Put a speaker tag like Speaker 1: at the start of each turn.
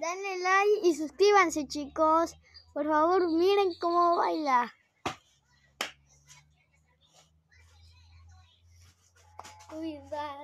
Speaker 1: Denle like y suscríbanse chicos. Por favor, miren cómo baila.
Speaker 2: Cuidado.